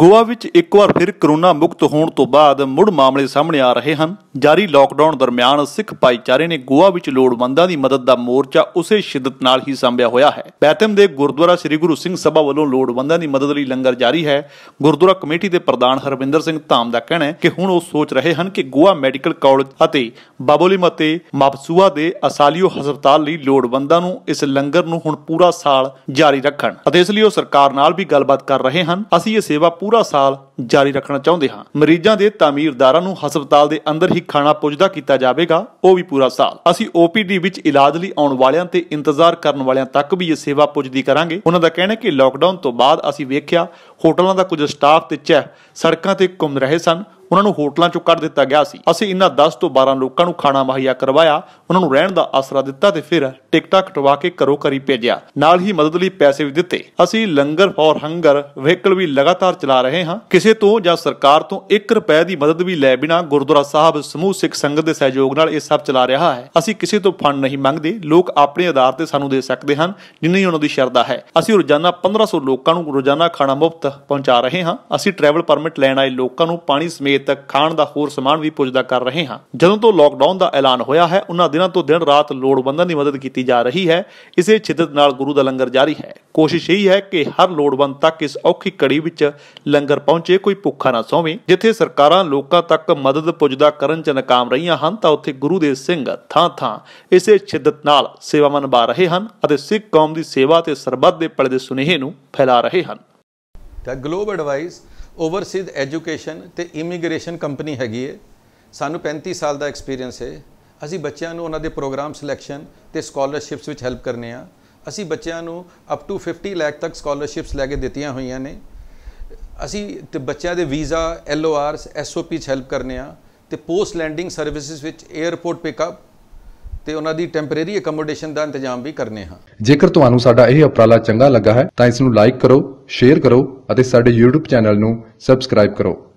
ਗੋਆ ਵਿੱਚ ਇੱਕ ਵਾਰ ਫਿਰ ਕਰੋਨਾ ਮੁਕਤ ਹੋਣ ਤੋਂ ਬਾਅਦ ਮੁੜ ਮਾਮਲੇ ਸਾਹਮਣੇ ਆ ਰਹੇ ਹਨ ਜਾਰੀ ਲਾਕਡਾਊਨ ਦਰਮਿਆਨ ਸਿੱਖ ਭਾਈਚਾਰੇ ਨੇ ਗੋਆ ਵਿੱਚ ਲੋੜਵੰਦਾਂ ਦੀ ਮਦਦ ਦਾ ਮੋਰਚਾ ਉਸੇ ਸ਼ਿੱਦਤ ਨਾਲ ਹੀ ਸੰਭਿਆ ਹੋਇਆ ਹੈ ਬੈਤਮ ਦੇ ਗੁਰਦੁਆਰਾ ਸ੍ਰੀ ਗੁਰੂ ਸਿੰਘ ਸਭਾ ਵੱਲੋਂ ਲੋੜਵੰਦਾਂ ਦੀ ਮਦਦ ਲਈ ਲੰਗਰ ਜਾਰੀ ਹੈ ਗੁਰਦੁਆਰਾ ਕਮੇਟੀ ਦੇ ਪ੍ਰਧਾਨ ਹਰਵਿੰਦਰ ਸਿੰਘ ਧਾਮ ਦਾ ਕਹਿਣਾ ਹੈ ਕਿ ਹੁਣ ਉਹ ਸੋਚ ਰਹੇ ਹਨ ਕਿ ਗੋਆ ਮੈਡੀਕਲ ਕਾਲਜ ਅਤੇ ਬਾਬੋਲੀ ਮਤੇ ਮਾਪਸੂਆ ਦੇ ਅਸਾਲੀਓ ਹਸਪਤਾਲ ਲਈ ਲੋੜਵੰਦਾਂ ਨੂੰ ਇਸ ਲੰਗਰ ਨੂੰ ਹੁਣ ਪੂਰਾ ਸਾਲ ਜਾਰੀ ਰੱਖਣ ਅਤੇ ਇਸ ਲਈ ਉਹ ਸਰਕਾਰ ਨਾਲ ਵੀ ਗੱਲਬਾਤ ਕਰ ਰਹੇ ਹਨ ਅਸੀਂ ਇਹ ਸੇਵਾ ਪੂਰਾ ਸਾਲ ਜਾਰੀ ਰੱਖਣਾ ਚਾਹੁੰਦੇ ਹਾਂ ਮਰੀਜ਼ਾਂ ਦੇ ਤਾਮੀਰਦਾਰਾਂ ਨੂੰ ਹਸਪਤਾਲ ਦੇ ਅੰਦਰ ਹੀ ਖਾਣਾ ਪੁੱਜਦਾ ਕੀਤਾ ਜਾਵੇਗਾ ਉਹ ਵੀ ਪੂਰਾ ਸਾਲ ਅਸੀਂ ਓਪੀਡੀ ਵਿੱਚ ਇਲਾਜ ਲਈ ਆਉਣ ਵਾਲਿਆਂ ਤੇ ਇੰਤਜ਼ਾਰ ਕਰਨ ਵਾਲਿਆਂ ਤੱਕ ਵੀ ਇਹ ਸੇਵਾ ਪੁੱਜਦੀ ਕਰਾਂਗੇ ਉਹਨਾਂ ਦਾ ਕਹਿਣਾ ਹੈ ਕਿ ਲਾਕਡਾਊਨ ਤੋਂ ਬਾਅਦ ਅਸੀਂ ਵੇਖਿਆ ਹੋਟਲਾਂ ਦਾ ਕੁਝ ਸਟਾਫ ਤੇ ਚੈਫ ਸੜਕਾਂ ਤੇ ਘੁੰਮ ਰਹੇ ਸਨ ਉਹਨਾਂ ਨੂੰ ਹੋਟਲਾਂ ਚੋਂ ਕੱਢ ਦਿੱਤਾ ਗਿਆ ਸੀ ਅਸੀਂ ਇਹਨਾਂ 10 ਤੋਂ 12 ਲੋਕਾਂ ਨੂੰ ਖਾਣਾ ਮੁਹੱਈਆ ਕਰਵਾਇਆ ਉਹਨਾਂ ਨੂੰ ਰਹਿਣ ਦਾ ਆਸਰਾ ਦਿੱਤਾ ਤੇ ਫਿਰ ਟਿਕਟਾਂ ਕਟਵਾ ਕੇ ਘਰੋ ਘਰੀ ਭੇਜਿਆ ਨਾਲ ਹੀ ਮਦਦ ਲਈ ਪੈਸੇ ਵੀ ਦਿੱਤੇ ਅਸੀਂ ਲੰਗਰ ਫॉर ਹੰਗਰ ਵਹੀਕਲ ਵੀ ਲਗਾਤਾਰ ਚਲਾ ਰਹੇ ਹਾਂ ਕਿਸੇ ਕਿਸੇ ਤੋਂ ਜਾਂ ਸਰਕਾਰ ਤੋਂ 1 ਰੁਪਏ ਦੀ ਮਦਦ ਵੀ ਲੈ ਬਿਨਾ ਗੁਰਦੁਆਰਾ ਸਾਹਿਬ ਸਮੂਹ ਸਿੱਖ ਸੰਗਤ ਦੇ ਸਹਿਯੋਗ ਨਾਲ ਇਹ ਸਭ ਚਲਾ ਰਿਹਾ ਹੈ ਅਸੀਂ ਕਿਸੇ ਤੋਂ ਫੰਡ ਨਹੀਂ ਮੰਗਦੇ ਲੋਕ ਆਪਣੇ ਆਧਾਰ ਤੇ ਸਾਨੂੰ ਦੇ ਸਕਦੇ ਹਨ ਜਿੰਨੀ ਉਹਨਾਂ ਦੀ ਸ਼ਰਧਾ ਹੈ ਅਸੀਂ ਰੋਜ਼ਾਨਾ 1500 ਲੋਕਾਂ ਨੂੰ ਰੋਜ਼ਾਨਾ ਖਾਣਾ ਮੁਫਤ ਪਹੁੰਚਾ ਰਹੇ ਹਾਂ ਅਸੀਂ ਟਰੈਵਲ ਪਰਮਿਟ ਲੈਣ ਆਏ ਲੋਕਾਂ ਨੂੰ ਪਾਣੀ ਸਮੇਤ ਖਾਣ ਦਾ ਹੋਰ ਸਮਾਨ ਵੀ ਪੁੱਜਦਾ ਕਰ ਰਹੇ ਹਾਂ ਜਦੋਂ ਤੋਂ ਲੋਕਡਾਊਨ ਦਾ ਐਲਾਨ ਹੋਇਆ ਹੈ ਉਹਨਾਂ ਦਿਨਾਂ ਤੋਂ ਦਿਨ ਰਾਤ ਲੋੜਵੰਦਾਂ ਦੀ ਮਦਦ ਕੀਤੀ ਜਾ ਰਹੀ ਹੈ ਇਸੇ ਛਿੱਦਤ ਨਾਲ ਗੁਰੂ ਦਾ ਲੰਗਰ ਜਾਰੀ ਹੈ ਕੋਸ਼ਿਸ਼ ਇਹ ਹੈ ਕਿ ਹਰ ਲੋੜਵੰਦ ਤੱਕ ਇਸ ਔਖੀ ਕੜੀ ਵਿੱਚ ਲੰਗਰ ਪਹੁੰਚੇ ਕੋਈ ਭੁੱਖਾ ਨਾ ਸੌਵੇ ਜਿੱਥੇ ਸਰਕਾਰਾਂ ਲੋਕਾਂ ਤੱਕ ਮਦਦ ਪੁੱਜਦਾ ਕਰਨ 'ਚ ਨਾਕਾਮ ਰਹੀਆਂ ਹਨ ਤਾਂ ਉੱਥੇ ਗੁਰੂ ਦੇ ਸਿੰਘ ਥਾਂ-ਥਾਂ ਇਸੇ ਛਿੱਦਤ ਨਾਲ ਸੇਵਾਵਾਂ ਨਿਭਾ ਰਹੇ ਹਨ ਅਤੇ ਸਿੱਖ ਕੌਮ ਦੀ ਸੇਵਾ ਤੇ ਸਰਬੱਤ ਦੇ ਪਲ ਦੇ ਸੁਨੇਹੇ ਨੂੰ ਫੈਲਾ ਰਹੇ ਹਨ ਤਾਂ ਗਲੋਬ ਐਡਵਾਈਸ ਓਵਰਸੀਜ਼ ਐਜੂਕੇਸ਼ਨ ਤੇ ਇਮੀਗ੍ਰੇਸ਼ਨ ਕੰਪਨੀ ਹੈਗੀ ਹੈ ਸਾਨੂੰ 35 ਸਾਲ ਦਾ ਐਕਸਪੀਰੀਅੰਸ ਹੈ ਅਸੀਂ ਬੱਚਿਆਂ ਨੂੰ ਉਹਨਾਂ ਦੇ ਪ੍ਰੋਗਰਾਮ ਸਿਲੈਕਸ਼ਨ ਤੇ ਸਕਾਲਰਸ਼ਿਪਸ ਵਿੱਚ ਹੈਲਪ ਕਰਨੇ ਆ ਅਸੀਂ ਬੱਚਿਆਂ ਨੂੰ ਅਪ ਟੂ 50 ਲੱਖ ਤੱਕ ਸਕਾਲਰਸ਼ਿਪਸ ਲੈ ਕੇ ਦਿੱਤੀਆਂ ਹੋਈਆਂ ਨੇ ਅਸੀਂ ਤੇ ਬੱਚਿਆਂ ਦੇ visa L O Rs S O P ਚ ਹੈਲਪ ਕਰਨੇ ਆ ਤੇ ਪੋਸਟ ਲੈਂਡਿੰਗ ਸਰਵਿਸਿਜ਼ ਵਿੱਚ 에ਅਰਪੋਰਟ ਪਿਕਅਪ ਤੇ ਉਹਨਾਂ ਦੀ ਟੈਂਪਰੇਰੀ ਅਕਮੋਡੇਸ਼ਨ ਦਾ ਇੰਤਜ਼ਾਮ ਵੀ ਕਰਨੇ ਹਾਂ ਜੇਕਰ ਤੁਹਾਨੂੰ ਸਾਡਾ ਇਹ ਉਪਰਾਲਾ ਚੰਗਾ ਲੱਗਾ ਹੈ ਤਾਂ ਇਸ ਨੂੰ ਲਾਈਕ ਕਰੋ ਸ਼ੇਅਰ ਕਰੋ ਅਤੇ ਸਾਡੇ YouTube ਚੈਨਲ ਨੂੰ ਸਬਸਕ੍ਰਾਈਬ ਕਰੋ